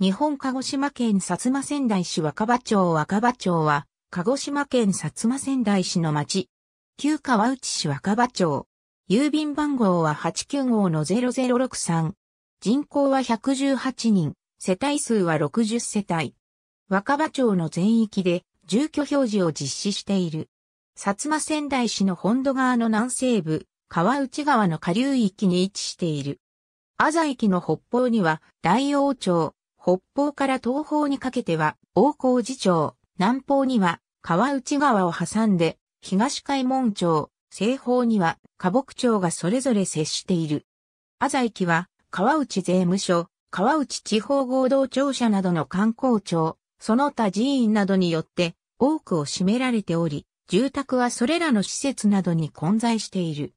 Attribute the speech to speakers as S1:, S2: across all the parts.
S1: 日本鹿児島県薩摩仙台市若葉町若葉町は、鹿児島県薩摩仙台市の町。旧川内市若葉町。郵便番号は895-0063。人口は118人。世帯数は60世帯。若葉町の全域で住居表示を実施している。薩摩仙台市の本土側の南西部、川内川の下流域に位置している。あざ駅の北方には大王町、北方から東方にかけては、大光寺町、南方には、川内川を挟んで、東海門町、西方には、河北町がそれぞれ接している。浅井駅は、川内税務署、川内地方合同庁舎などの観光庁、その他寺院などによって、多くを占められており、住宅はそれらの施設などに混在している。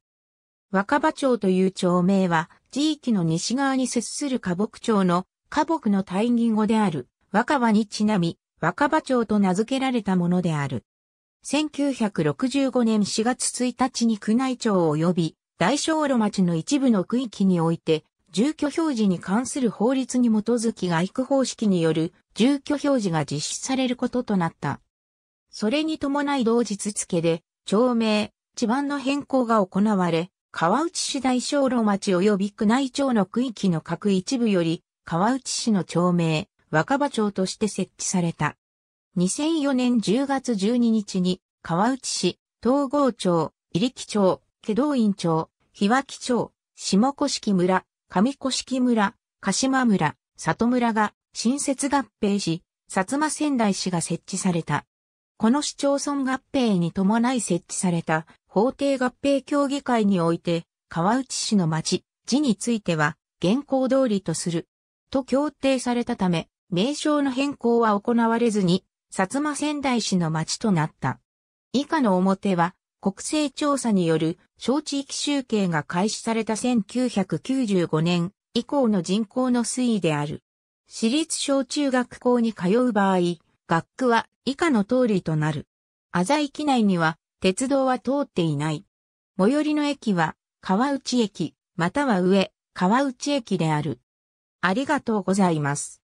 S1: 若葉町という町名は、地域の西側に接する河北町の花木の大義語である若葉にちなみ、若葉町と名付けられたものである。1965年4月1日に宮内庁及び大正路町の一部の区域において、住居表示に関する法律に基づき外区方式による住居表示が実施されることとなった。それに伴い同日付で、町名、地盤の変更が行われ、川内市大正路町及び宮内町の区域の各一部より、川内市の町名、若葉町として設置された。2004年10月12日に、川内市、東郷町、入木町、祁道院町、日脇町、下古式村、上古式村、鹿島村、里村が新設合併し、薩摩仙台市が設置された。この市町村合併に伴い設置された法定合併協議会において、川内市の町、寺については、現行通りとする。と協定されたため、名称の変更は行われずに、薩摩仙台市の町となった。以下の表は、国勢調査による小地域集計が開始された1995年以降の人口の推移である。私立小中学校に通う場合、学区は以下の通りとなる。浅井駅内には鉄道は通っていない。最寄りの駅は川内駅、または上、川内駅である。ありがとうございます。